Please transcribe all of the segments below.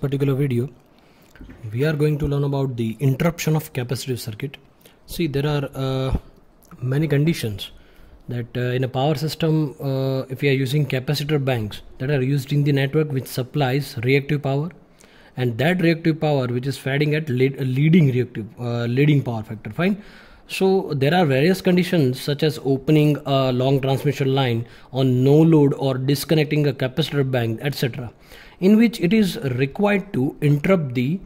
particular video we are going to learn about the interruption of capacitive circuit see there are uh, many conditions that uh, in a power system uh, if we are using capacitor banks that are used in the network which supplies reactive power and that reactive power which is fading at lead, uh, leading reactive uh, leading power factor fine so there are various conditions such as opening a long transmission line on no load or disconnecting a capacitor bank etc in which it is required to interrupt the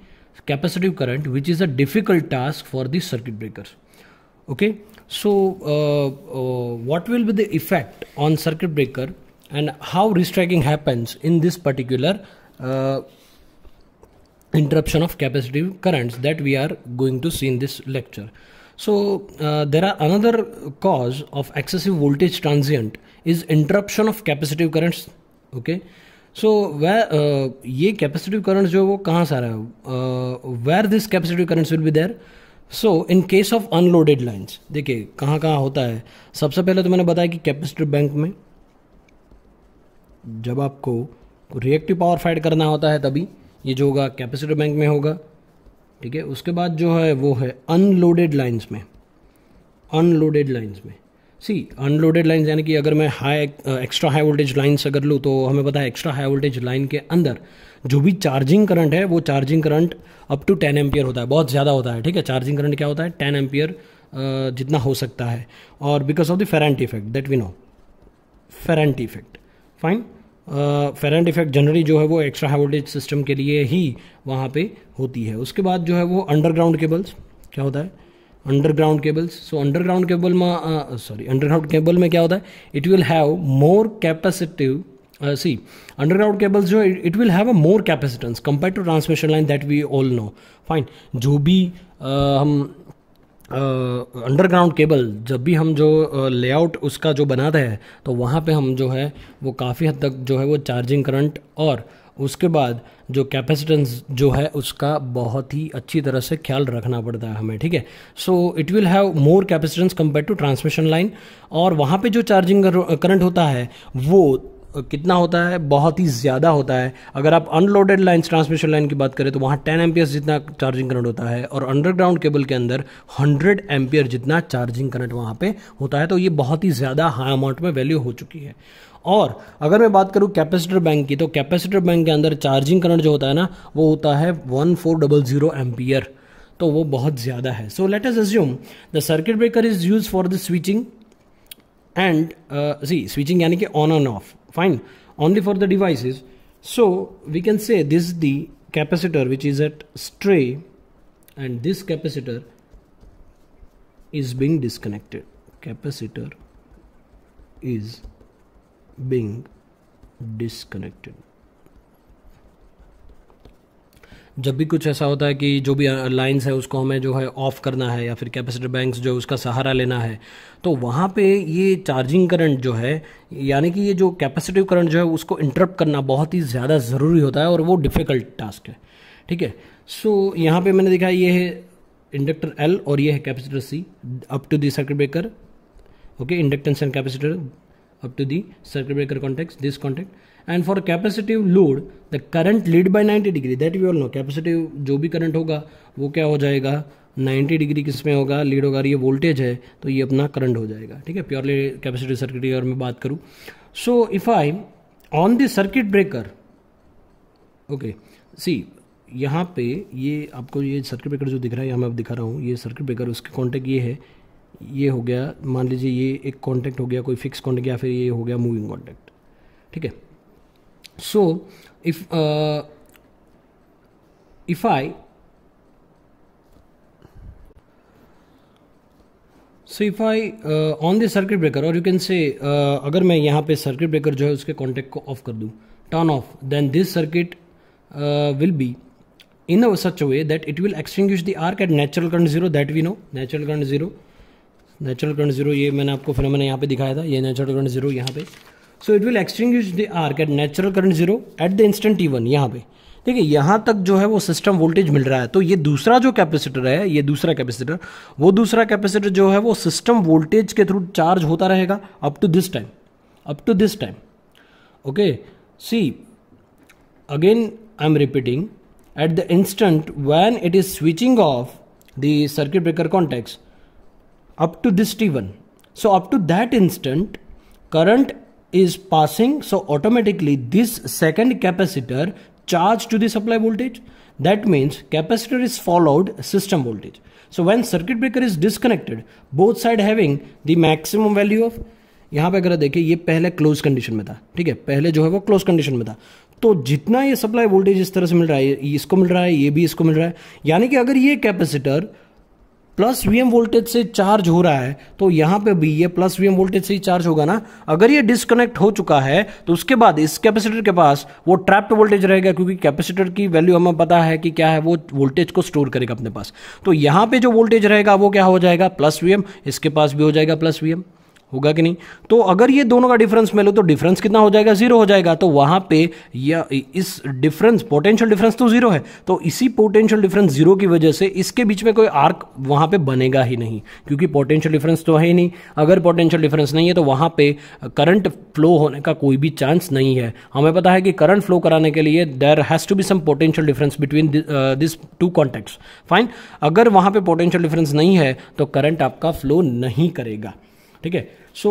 capacitive current which is a difficult task for the circuit breakers okay so uh, uh, what will be the effect on circuit breaker and how restriking happens in this particular uh, interruption of capacitive currents that we are going to see in this lecture so uh, there are another cause of excessive voltage transient is interruption of capacitive currents okay सो वह uh, ये capacitive current जो है वो कहाँ से आ रहा है where this capacitive currents will be there so in case of unloaded lines देखिए कहाँ कहाँ होता है सबसे पहले तो मैंने बताया कि कैपेसिटिव बैंक में जब आपको रिएक्टिव पावर फाइड करना होता है तभी ये जो होगा कैपेसिटिव बैंक में होगा ठीक है उसके बाद जो है वो है अनलोडेड लाइन्स में अनलोडेड लाइन्स में सी अनलोडेड लाइन्स यानी कि अगर मैं high extra high voltage lines अगर लूँ तो हमें पता है एक्स्ट्रा हाई वोल्टेज लाइन के अंदर जो भी चार्जिंग करंट है वो charging current up to ten ampere होता है बहुत ज़्यादा होता है ठीक है चार्जिंग करंट क्या होता है टेन एम्पियर uh, जितना हो सकता है और because of the Ferranti effect that we know Ferranti effect fine Ferranti effect generally जो है वो एक्स्ट्रा हाई वोल्टेज सिस्टम के लिए ही वहाँ पे होती है उसके बाद जो है वो अंडरग्राउंड केबल्स क्या होता है अंडरग्राउंड सो अंडरग्राउंड केबल में सॉरी अंडरग्राउंड केबल में क्या होता है it will have more capacitive see underground cables जो it will have a more capacitance compare to transmission line that we all know fine जो भी uh, हम underground uh, cable जब भी हम जो लेआउट uh, उसका जो बनाते हैं तो वहाँ पे हम जो है वो काफ़ी हद तक जो है वो चार्जिंग करंट और uh, उसके बाद जो कैपेसिटेंस जो है उसका बहुत ही अच्छी तरह से ख्याल रखना पड़ता है हमें ठीक है so it will have more capacitance compare to transmission line और वहाँ पे जो चार्जिंग करंट होता है वो कितना होता है बहुत ही ज़्यादा होता है अगर आप अनलोडेड लाइन्स ट्रांसमिशन लाइन की बात करें तो वहाँ टेन एम्पियर जितना चार्जिंग करंट होता है और अंडरग्राउंड केबल के अंदर हंड्रेड एम्पियर जितना चार्जिंग करंट वहाँ पे होता है तो ये बहुत ही ज़्यादा हाई अमाउंट में वैल्यू हो चुकी है और अगर मैं बात करूँ कैपेसिटर बैंक की तो कैपेसिटर बैंक के अंदर चार्जिंग करंट जो होता है ना वो होता है one four double zero ampere तो वो बहुत ज़्यादा है so let us assume the circuit breaker is use for the switching and see switching यानी कि on and off fine only for the devices so we can say this is the capacitor which is at stray and this capacitor is being disconnected capacitor is being disconnected जब भी कुछ ऐसा होता है कि जो भी लाइन्स है उसको हमें जो है ऑफ़ करना है या फिर कैपेसिटर बैंक्स जो उसका सहारा लेना है तो वहाँ पे ये चार्जिंग करंट जो है यानी कि ये जो कैपेसिटिव करंट जो है उसको इंटरप्ट करना बहुत ही ज़्यादा ज़रूरी होता है और वो डिफ़िकल्ट टास्क है ठीक है सो यहाँ पे मैंने देखा ये है इंडक्टर एल और ये है capacitor C up to the circuit breaker okay inductance and capacitor up to the circuit breaker contact this contact and for capacitive load the current lead by 90 degree that we all know capacitive जो भी current होगा वो क्या हो जाएगा 90 degree किस में होगा लीड होगा ये वोल्टेज है तो ये अपना करंट हो जाएगा ठीक है प्योरली कैपेसिटिव सर्किट की अगर मैं बात करूँ so if I on the circuit breaker okay see यहाँ पे ये आपको ये सर्किट ब्रेकर जो दिख रहा है यहाँ मैं आप दिखा रहा हूँ ये सर्किट ब्रेकर उसके कॉन्टैक्ट ये है ये हो गया मान लीजिए ये एक कॉन्टैक्ट हो गया कोई फिक्स कॉन्टैक्ट या फिर ये हो गया मूविंग कॉन्टैक्ट ठीक है so if uh, if I so if I on the circuit breaker और यू कैन से अगर मैं यहाँ पे सर्किट ब्रेकर जो है उसके कॉन्टैक्ट को ऑफ कर दूँ turn off then this circuit will be in a such a way that it will extinguish the arc at natural current zero that we know natural current zero natural current zero ये मैंने आपको फिर मैंने यहाँ पे दिखाया था ये नेचुरल करंट जीरो यहाँ पे so it will extinguish the arc at natural current zero at the instant T one यहाँ पे ठीक है यहाँ तक जो है वो सिस्टम वोल्टेज मिल रहा है तो ये दूसरा जो कैपेसिटर है ये दूसरा कैपेसिटर वो दूसरा कैपेसिटर जो है वो सिस्टम वोल्टेज के थ्रू चार्ज होता रहेगा up to this time up to this time okay see again I am repeating at the instant when it is switching off the circuit breaker up to this T one so up to that instant current is passing so automatically this second capacitor charge to the supply voltage that means capacitor is followed system voltage so when circuit breaker is disconnected both side having the maximum value of यहाँ पे अगर देखिए ये पहले close condition में था ठीक है पहले जो है वो क्लोज कंडीशन में था तो जितना ये सप्लाई वोल्टेज इस तरह से मिल रहा है इसको मिल रहा है ये भी इसको मिल रहा है यानी कि अगर ये कैपेसिटर प्लस वीएम वोल्टेज से चार्ज हो रहा है तो यहां पे भी ये प्लस वीएम वोल्टेज से ही चार्ज होगा ना अगर ये डिस्कनेक्ट हो चुका है तो उसके बाद इस कैपेसिटर के पास वो ट्रैप्ड वोल्टेज रहेगा क्योंकि कैपेसिटर की वैल्यू हमें पता है कि क्या है वो वोल्टेज को स्टोर करेगा अपने पास तो यहां पर जो वोल्टेज रहेगा वो क्या हो जाएगा प्लस वीएम इसके पास भी हो जाएगा प्लस वीएम होगा कि नहीं तो अगर ये दोनों का डिफरेंस मिलो तो डिफरेंस कितना हो जाएगा जीरो हो जाएगा तो वहां पे या इस डिफरेंस पोटेंशियल डिफरेंस तो जीरो है तो इसी पोटेंशियल डिफरेंस जीरो की वजह से इसके बीच में कोई आर्क वहां पे बनेगा ही नहीं क्योंकि पोटेंशियल डिफरेंस तो है ही नहीं अगर पोटेंशियल डिफरेंस नहीं है तो वहां पर करंट फ्लो होने का कोई भी चांस नहीं है हमें पता है कि करंट फ्लो कराने के लिए there has to be some potential difference between this two contacts fine अगर वहां पर पोटेंशियल डिफरेंस नहीं है तो करंट आपका फ्लो नहीं करेगा ठीक है सो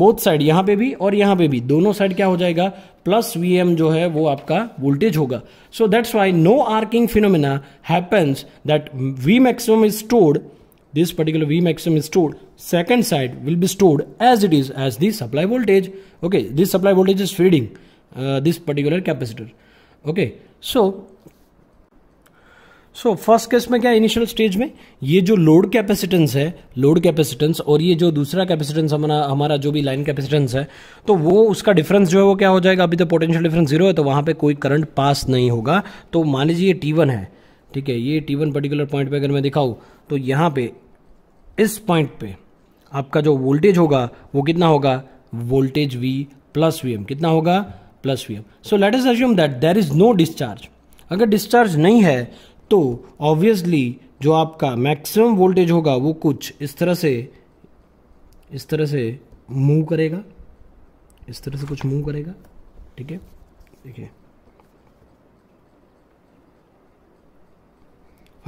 बोथ साइड यहाँ पे भी और यहां पे भी दोनों साइड क्या हो जाएगा प्लस वी एम जो है वो आपका वोल्टेज होगा so that's why no arcing phenomena happens that V maximum is stored this particular V maximum is stored second side will be stored as it is as this supply voltage okay this supply voltage is feeding this particular capacitor okay so so first case में क्या initial stage में ये जो load capacitance है load capacitance और ये जो दूसरा कैपेसिटेंस हमारा हमारा जो भी लाइन कैपेसिटेंस है तो वो उसका डिफरेंस जो है वो क्या हो जाएगा अभी तो पोटेंशियल डिफरेंस जीरो है तो वहां पे कोई करंट पास नहीं होगा तो मान लीजिए टी वन है ठीक है ये टी वन पर्टिकुलर पॉइंट पे अगर मैं दिखाऊँ तो यहाँ पे इस पॉइंट पे आपका जो वोल्टेज होगा वो कितना होगा voltage V plus V M कितना होगा plus V M so let us assume that there is no discharge अगर डिस्चार्ज नहीं है तो ऑब्वियसली जो आपका मैक्सिमम वोल्टेज होगा वो कुछ इस तरह से इस तरह से मूव करेगा इस तरह से कुछ मूव करेगा ठीक है देखिए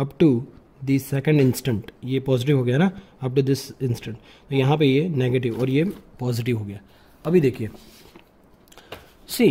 up to this second instant ये पॉजिटिव हो गया ना अप टू दिस इंस्टेंट तो यहाँ पे ये नेगेटिव और ये पॉजिटिव हो गया अभी देखिए सी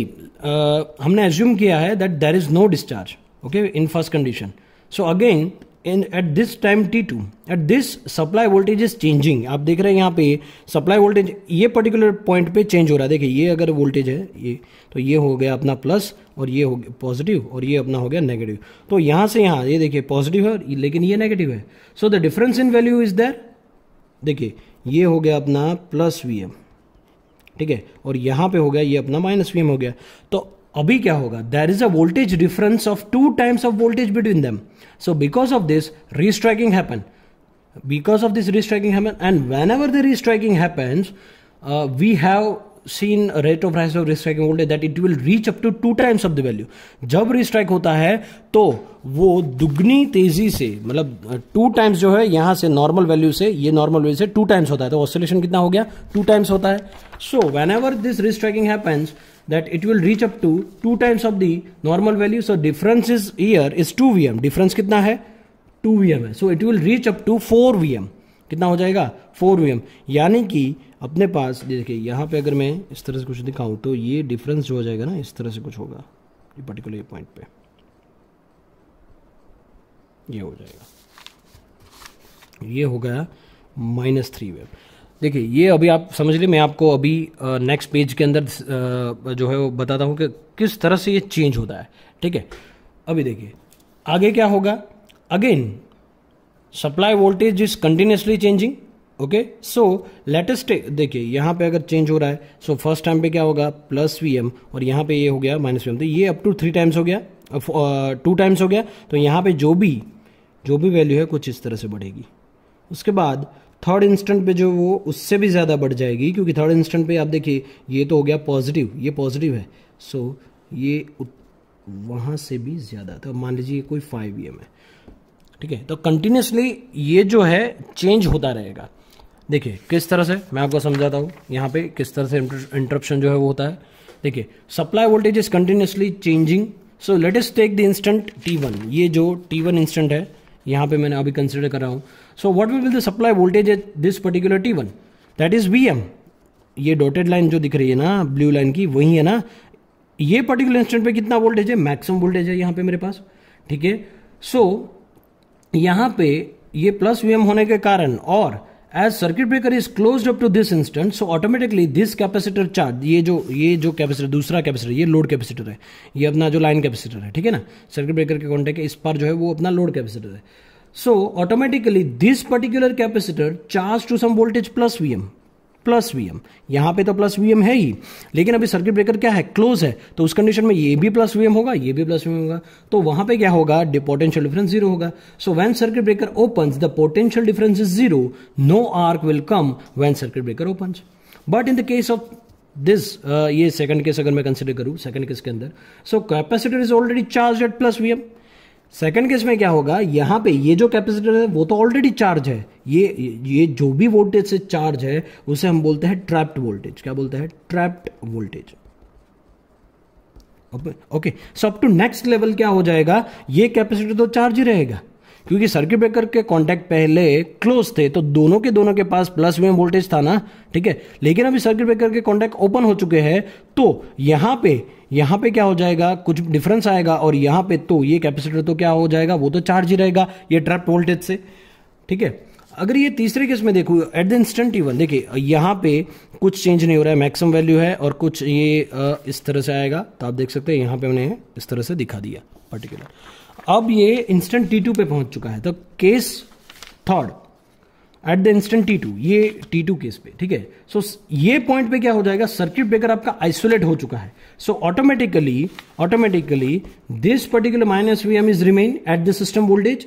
हमने एज्यूम किया है that there is no discharge okay in first condition so again in at this time T two at this supply voltage is changing आप देख रहे हैं यहाँ पे सप्लाई वोल्टेज ये पर्टिकुलर पॉइंट पे चेंज हो रहा है देखिए ये अगर वोल्टेज है ये तो ये हो गया अपना प्लस और ये हो गया पॉजिटिव और ये अपना हो गया नेगेटिव तो यहाँ से यहाँ ये देखिए पॉजिटिव है लेकिन ये नेगेटिव है so the difference in value is there देखिए ये हो गया अपना प्लस वी ठीक है और यहाँ पे हो गया ये अपना माइनस वी हो गया तो अभी क्या होगा there is a voltage difference of two times of voltage between them so because of this restriking happen because of this restriking happen and whenever the restriking happens uh, we have seen rate of rise of restriking voltage that it will reach up to two times of the value जब restrike होता है तो वो दुगनी तेजी से मतलब to uh, times जो है यहां से नॉर्मल वैल्यू से ये नॉर्मल वैल्यू से टू टाइम्स होता है तो ऑसोलेशन कितना हो गया टू टाइम्स होता है so whenever this restriking happens that it will reach up to two times of the normal value. So difference is here is 2 Vm. Difference कितना है 2 Vm है. So it will reach up to 4 Vm. कितना हो जाएगा 4 Vm. यानी कि अपने पास देखिए यहाँ पे अगर मैं इस तरह से कुछ दिखाऊँ तो ये डिफरेंस जो हो जाएगा ना इस तरह से कुछ होगा ये पर्टिकुलर पॉइंट पे ये हो जाएगा ये हो गया माइनस थ्री वेब देखिए ये अभी आप समझ लीजिए मैं आपको अभी नेक्स्ट पेज के अंदर जो है वो बताता हूँ कि किस तरह से ये चेंज होता है ठीक है अभी देखिए आगे क्या होगा again supply voltage is continuously changing okay so latest देखिए यहाँ पे अगर चेंज हो रहा है सो फर्स्ट टाइम पे क्या होगा प्लस वी एम और यहाँ पे ये हो गया माइनस वी एम तो ये अप टू थ्री टाइम्स हो गया टू टाइम्स हो गया तो यहाँ पे जो भी जो भी वैल्यू है कुछ इस तरह से बढ़ेगी उसके बाद थर्ड इंस्टेंट पे जो वो उससे भी ज़्यादा बढ़ जाएगी क्योंकि थर्ड इंस्टेंट पे आप देखिए ये तो हो गया पॉजिटिव ये पॉजिटिव है सो so, ये वहाँ से भी ज़्यादा तो मान लीजिए कोई फाइव ई e है ठीक है तो कंटिन्यूसली ये जो है चेंज होता रहेगा देखिए किस तरह से मैं आपको समझाता हूँ यहाँ पे किस तरह से इंटरप्शन जो है वो होता है देखिए supply voltage is continuously changing so let us take the instant T one ये जो टी वन इंस्टेंट है यहाँ पे मैंने अभी कंसिडर करा हूँ so what will the supply voltage at this particular T one that is V M ये डॉटेड लाइन जो दिख रही है ना ब्लू लाइन की वही है ना ये पर्टिकुलर इंस्टेंट पे कितना वोल्टेज है मैक्सिमम वोल्टेज है यहाँ पे मेरे पास ठीक है सो यहाँ पे ये प्लस वी एम होने के कारण और as circuit breaker is close up to this instant so automatically this capacitor charge ये जो ये जो कैपेसिटर दूसरा कैपेसिटर ये लोड कैपेसिटर है ये अपना जो लाइन कैपेसिटर है ठीक है ना सर्किट ब्रेकर के कॉन्टेक्ट इस पर जो है वो अपना लोड कैपेसिटर है so automatically this particular capacitor charge to some voltage plus V M plus V M यहाँ पे तो प्लस वी एम है ही लेकिन अभी सर्किट ब्रेकर क्या है क्लोज है तो उस कंडीशन में ये भी प्लस वी एम होगा ये भी प्लस वी एम होगा तो वहाँ पे क्या होगा पोटेंशियल डिफरेंस जीरो होगा so when circuit breaker opens the potential difference is zero no arc will come when circuit breaker open but in the case of this ये सेकंड केस अगर मैं कंसिडर करूँ सेकंड केस के अंदर so capacitor is already charge at plus V M second case में क्या होगा यहाँ पे ये जो कैपेसिटर है वो तो ऑलरेडी चार्ज है ये ये जो भी वोल्टेज से चार्ज है उसे हम बोलते हैं ट्रैप्ड वोल्टेज क्या बोलते हैं trapped voltage okay so up to next level क्या हो जाएगा ये कैपेसिटर तो चार्ज ही रहेगा क्योंकि सर्किट ब्रेकर के कॉन्टैक्ट पहले क्लोज थे तो दोनों के दोनों के पास प्लस में वोल्टेज था ना ठीक है लेकिन अभी सर्किट ब्रेकर के कॉन्टैक्ट ओपन हो चुके हैं तो यहाँ पे यहाँ पे क्या हो जाएगा कुछ डिफरेंस आएगा और यहाँ पे तो ये कैपेसिटर तो क्या हो जाएगा वो तो चार्ज ही रहेगा ये ट्रैप वोल्टेज से ठीक है अगर ये तीसरे केस में देखू एट द इंस्टेंट इवन देखिए यहां पे कुछ चेंज नहीं हो रहा है मैक्सिमम वैल्यू है और कुछ ये इस तरह से आएगा तो आप देख सकते हैं यहां पे हमने इस तरह से दिखा दिया पर्टिकुलर अब ये इंस्टेंट टी टू पे पहुंच चुका है तो case third at the instant T two ये टी टू केस पे ठीक है सो ये पॉइंट पे क्या हो जाएगा सर्किट ब्रेकर आपका आइसोलेट हो चुका है so automatically automatically this particular minus V M is remain at the system voltage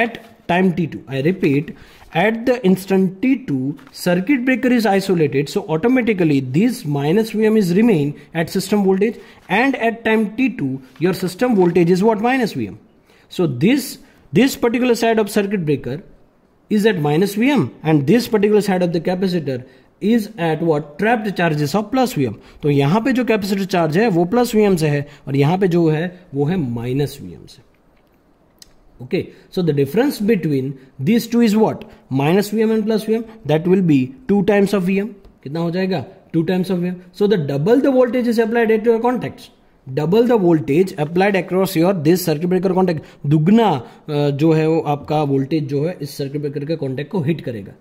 at time T two I repeat at the instant T two circuit breaker is isolated so automatically this minus V M is remain at system voltage and at time T two your system voltage is what minus V M So this this particular side of circuit breaker is at minus Vm and this particular side of the capacitor is at what trapped charges of plus Vm. So यहाँ पे जो capacitor charge है वो plus Vm. से है और यहाँ पे जो है वो है से okay so the difference between these two is what minus vm and plus vm that will be 2 times of vm kitna ho jayega 2 times of vm so the double the voltage is applied at your contacts double the voltage applied across your this circuit breaker contact दुगना जो है वो आपका voltage जो है इस circuit breaker के contact को हिट करेगा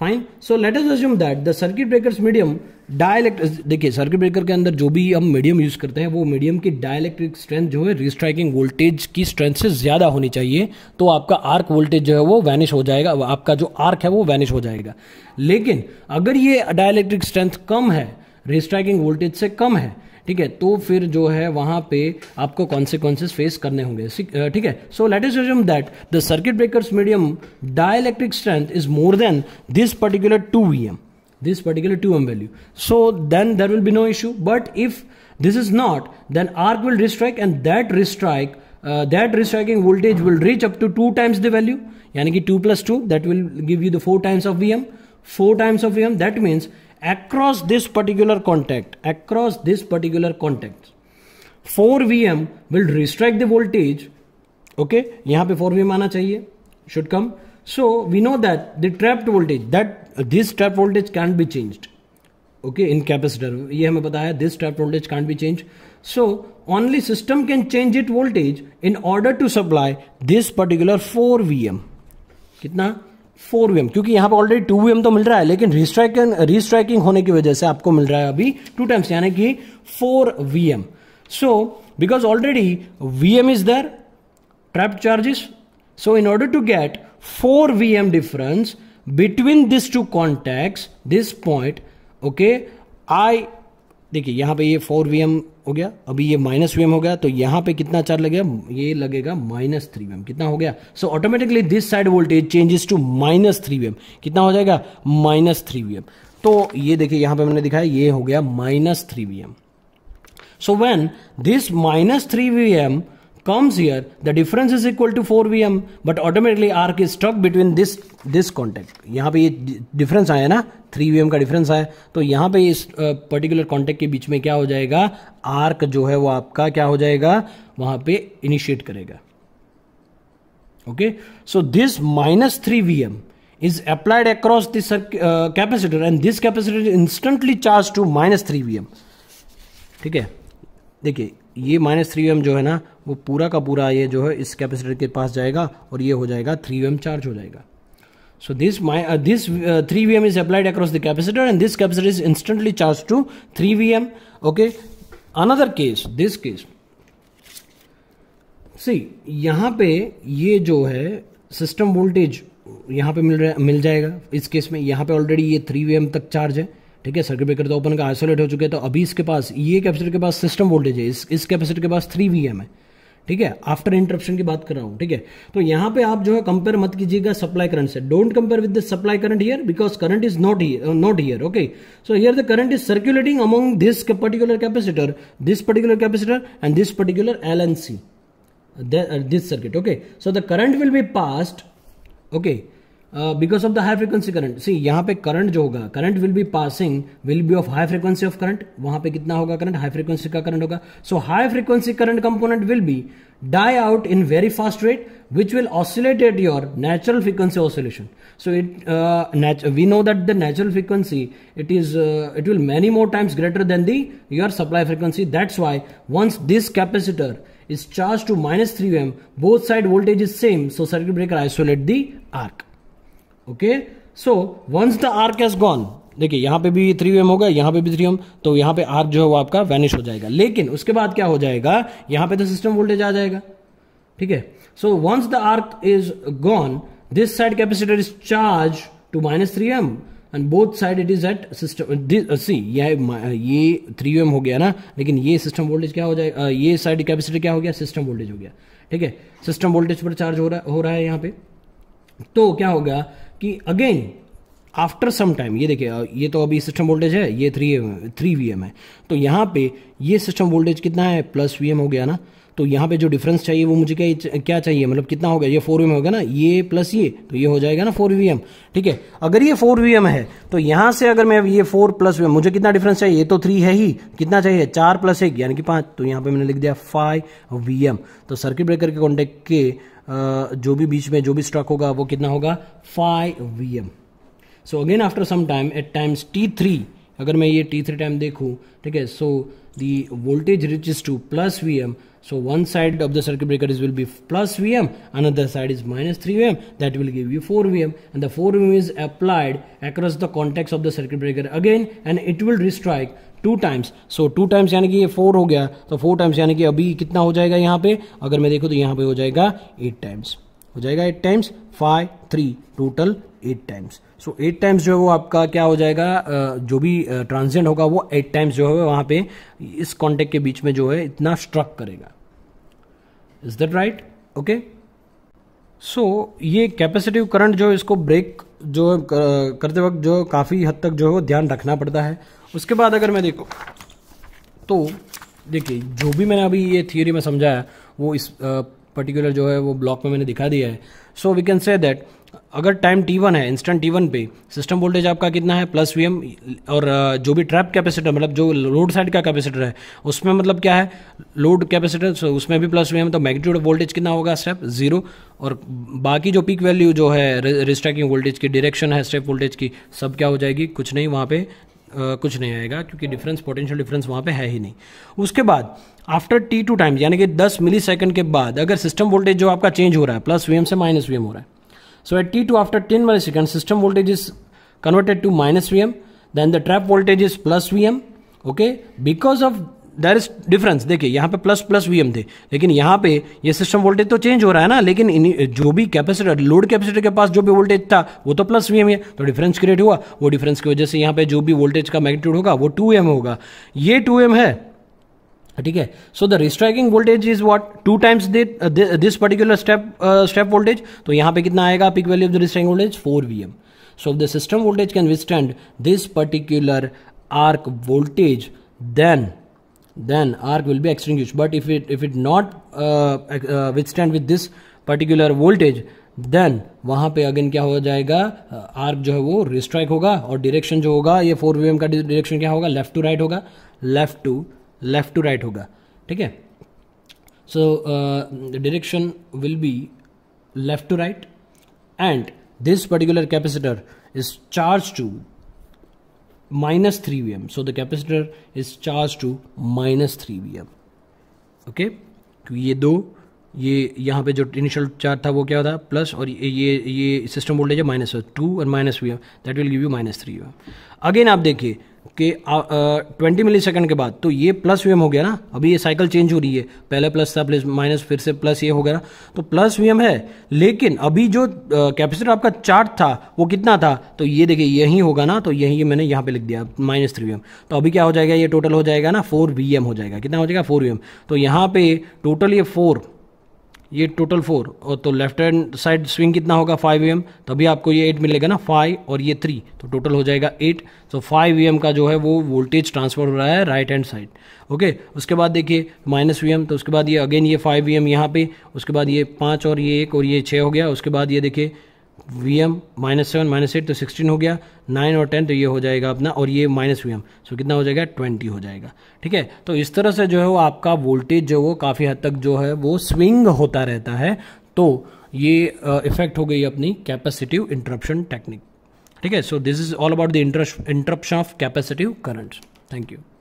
fine so let's assume that the circuit breaker medium dielectric देखिए सर्किट ब्रेकर के अंदर जो भी हम मीडियम यूज करते हैं वो मीडियम की डायलेक्ट्रिक स्ट्रेंथ जो है रिस्ट्राइकिंग वोल्टेज की स्ट्रेंथ से ज्यादा होनी चाहिए तो आपका आर्क वोल्टेज जो है वो वैनिश हो जाएगा आपका जो आर्क है वो वैनिश हो जाएगा लेकिन अगर ये डायलेक्ट्रिक स्ट्रेंथ कम है रिस्ट्राइकिंग वोल्टेज से कम है ठीक है तो फिर जो है वहां पे आपको कॉन्सिक्वेंसिस फेस करने होंगे ठीक है so let us assume that the circuit breakers medium dielectric strength is more than this particular two V M this particular two M value so then there will be no issue but if this is not then arc will restrike and that restrike that restriking voltage will reach up to two times the value यानी कि two plus two that will give you the four times of V M four times of V M that means across this particular contact across this particular contact 4 vm will restrict the voltage okay yahan pe 4 vm aana chahiye should come so we know that the trapped voltage that uh, this trapped voltage can't be changed okay in capacitor ye hame bataya this trapped voltage can't be changed so only system can change its voltage in order to supply this particular 4 vm kitna four V क्योंकि यहाँ पे already two we तो मिल रहा है लेकिन restriking restriking होने की वजह से आपको मिल रहा है अभी टू टाइम्स यानी कि four V so because already V M is there trap charges in order to get four V M difference between this two contact this point okay I देखिए यहाँ पे ये वी एम हो गया अभी ये माइनस वी हो गया तो यहाँ पे कितना चार्ज लगेगा ये लगेगा माइनस थ्री वी कितना हो गया so automatically this side voltage changes to minus three V कितना हो जाएगा माइनस थ्री वी तो ये देखिए यहाँ पे मैंने दिखाया ये हो गया minus three V M so when this minus three V M comes here, the difference is equal to 4 Vm, but automatically arc is stuck between this this contact. yahan pe ye difference aaya na 3 Vm ka difference aaya to yahan pe is particular contact के बीच में क्या हो जाएगा arc जो है वो आपका क्या हो जाएगा वहाँ पे इनिशिएट करेगा okay so this minus three V M is applied across this uh, capacitor and this capacitor is instantly charged to minus 3 vm M ठीक है देखिए ये माइनस थ्री एम जो है ना वो पूरा का पूरा ये जो है इस कैपेसिटर के पास जाएगा और ये हो जाएगा थ्री एम चार्ज हो जाएगा so this my uh, this uh, 3 vm is applied across the capacitor and this capacitor is instantly charged to 3 vm okay another case this case see यहाँ पे ये जो है सिस्टम वोल्टेज यहाँ पे मिल रहा मिल जाएगा इस केस में यहाँ पे ऑलरेडी ये 3 vm तक चार्ज है ठीक है सर्किट ब्रेकर तो ओपन का आइसोलेट हो चुके हैं तो अभी इसके पास ये कैपेसिटर के पास सिस्टम वोल्टेज है इस इस कैपेसिटर के पास थ्री वी एम है ठीक है आफ्टर इंटरप्शन की बात कर रहा हूं ठीक है तो यहां पे आप जो है कंपेयर मत कीजिएगा सप्लाई करंट से don't compare with the supply current here because current is not not here okay so here the current is circulating among this particular capacitor this particular capacitor and this particular L N C this circuit okay so the current will be passed okay Uh, because of the high frequency current. See, यहाँ current current जो होगा current will be passing will be of high frequency of current वहां पे कितना होगा current high frequency का current होगा die out in very fast rate which will oscillate at your natural frequency oscillation so it uh, we know that the natural frequency it is uh, it will many more times greater than the your supply frequency that's why once this capacitor is charged to minus V, both side voltage is same so circuit breaker isolate the arc okay so once the arc has gone देखिए यहाँ पे भी three M होगा यहाँ पे भी three M तो यहाँ पे आर्क जो है वो आपका वैनिश हो जाएगा लेकिन उसके बाद क्या हो जाएगा यहाँ पे तो सिस्टम वोल्टेज आ जाएगा ठीक है so once the arc is gone this side capacitor is charge to minus three M and both side it is at system see ये थ्री एम हो गया ना लेकिन ये सिस्टम वोल्टेज क्या हो जाएगा uh, ये साइड कैपेसिटर क्या हो गया सिस्टम वोल्टेज हो गया ठीक है सिस्टम वोल्टेज पर चार्ज हो रहा हो रहा है यहाँ पे तो क्या होगा कि अगेन आफ्टर सम टाइम ये देखिए ये तो अभी सिस्टम वोल्टेज है ये थ्री थ्री वी है तो यहाँ पे ये सिस्टम वोल्टेज कितना है प्लस वी हो गया ना तो यहाँ पे जो डिफरेंस चाहिए वो मुझे क्या क्या चाहिए मतलब कितना होगा ये फोर वी एम होगा ना ये प्लस ये तो ये हो जाएगा ना फोर वी एम ठीक है अगर ये फोर वी एम है तो यहाँ से अगर मैं ये फोर प्लस वी एम मुझे कितना डिफरेंस चाहिए ये तो थ्री है ही कितना चाहिए चार प्लस एक यानी कि पाँच तो यहाँ पर मैंने लिख दिया फाइव वी एम तो सर्किट ब्रेकर के कॉन्टेक्ट के जो भी बीच में जो भी स्टॉक होगा वो कितना होगा five V M so again after some time at times T three अगर मैं ये टी थ्री टाइम देखूँ ठीक है so the voltage reach to plus V M So one side of the circuit breaker is will be plus Vm, another side is minus 3Vm. That will give you 4Vm, and the 4Vm is applied across the context of the circuit breaker again, and it will restrike two times so two times यानी कि ये four हो गया तो four times यानी कि अभी कितना हो जाएगा यहाँ पे अगर मैं देखू तो यहाँ पे हो जाएगा एट टाइम्स हो जाएगा eight times five three total eight times so eight times जो है वो आपका क्या हो जाएगा जो भी ट्रांसजेंट होगा वो एट टाइम्स जो है वहां पे इस कॉन्टेक्ट के बीच में जो है इतना स्ट्रक करेगा is that right okay so ये कैपेसिटिव करंट जो इसको ब्रेक जो करते वक्त जो काफ़ी हद तक जो है वो ध्यान रखना पड़ता है उसके बाद अगर मैं देखो तो देखिए जो भी मैंने अभी ये थियोरी में समझाया वो इस पर्टिकुलर जो है वो ब्लॉक में मैंने दिखा दिया है so we can say that अगर टाइम टी वन है इंस्टेंट टी वन पे सिस्टम वोल्टेज आपका कितना है प्लस वी एम और uh, जो भी ट्रैप कैपेसिटर मतलब जो लोड साइड का कैपेसिटर है उसमें मतलब क्या है लोड कैपेसिटर उसमें भी प्लस वी एम तो मैग्नीट्यूड वोल्टेज कितना होगा स्टेप जीरो और बाकी जो पीक वैल्यू जो है रिस्ट्रैकिंग वोल्टेज की डायरेक्शन है स्टेप वोल्टेज की सब क्या हो जाएगी कुछ नहीं वहाँ पे कुछ नहीं आएगा क्योंकि डिफरेंस पोटेंशियल डिफरेंस वहाँ पे है ही नहीं उसके बाद आफ्टर टी टू टाइम यानी कि 10 मिली सेकेंड के बाद अगर सिस्टम वोल्टेज जो आपका चेंज हो रहा है प्लस वी से माइनस वी हो रहा है so at T two after ten millisecond system voltage is converted to minus V M then the trap voltage is plus V M because of there is difference देखिए यहाँ पे plus plus we थे लेकिन यहाँ पे ये system voltage तो change हो रहा है ना लेकिन जो भी कैपेसिटर लोड कैपेसिटर के पास जो भी वोल्टेज था वो तो प्लस वी है तो डिफरेंस क्रिएट हुआ वो डिफरेंस की वजह से यहाँ पे जो भी वोल्टेज का मैग्नीट्यूड होगा वो टू होगा ये टू है ठीक है so the restriking voltage is what two times this particular step step voltage तो यहाँ पे कितना आएगा peak value of the restriking voltage four V so the system voltage can withstand this particular arc voltage then then arc will be extinguished but if it if it not uh, uh, withstand with this particular voltage then वहां पे again क्या हो जाएगा arc uh, जो है वो रिस्ट्राइक होगा और डायरेक्शन जो होगा ये फोर वीएम का डायरेक्शन क्या होगा लेफ्ट टू राइट होगा left to left to right होगा ठीक है so direction will be left to right and this particular capacitor is charge to minus 3 Vm. So the capacitor is charged to minus 3 Vm. Okay okay? ये दो ये यहाँ पे जो initial charge था वो क्या था प्लस और ये ये, ये सिस्टम वोल्टेज है माइनस टू और minus V M that will give you minus three M again आप देखिए के ट्वेंटी मिली सेकेंड के बाद तो ये प्लस वी हो गया ना अभी ये साइकिल चेंज हो रही है पहले प्लस था प्लस माइनस फिर से प्लस ये हो गया ना तो प्लस वी है लेकिन अभी जो कैपेसिटर आपका चार्ट था वो कितना था तो ये देखिए यही होगा ना तो यही मैंने यहाँ पे लिख दिया माइनस थ्री वी तो अभी क्या हो जाएगा ये टोटल हो जाएगा ना फोर वी हो जाएगा कितना हो जाएगा फोर वी तो यहाँ पे टोटल ये फोर ये टोटल फोर और तो लेफ्ट हैंड साइड स्विंग कितना होगा फाइव एम तभी आपको ये एट मिलेगा ना फाइव और ये थ्री तो टोटल हो जाएगा एट तो फाइव एम का जो है वो वोल्टेज ट्रांसफर हो रहा है राइट हैंड साइड ओके उसके बाद देखिए माइनस वी एम तो उसके बाद ये अगेन ये फाइव वी एम यहाँ पे उसके बाद ये पाँच और ये एक और ये छः हो गया उसके बाद ये देखिए V M minus seven minus eight तो सिक्सटीन हो गया नाइन और टेन तो ये हो जाएगा अपना और ये माइनस वी एम सो कितना हो जाएगा ट्वेंटी हो जाएगा ठीक है तो इस तरह से जो है वो आपका वोल्टेज जो वो काफ़ी हद तक जो है वो स्विंग होता रहता है तो ये इफेक्ट uh, हो गई अपनी कैपेसिटिव इंटरप्शन टेक्निक ठीक है so this is all about the interruption of capacitive current thank you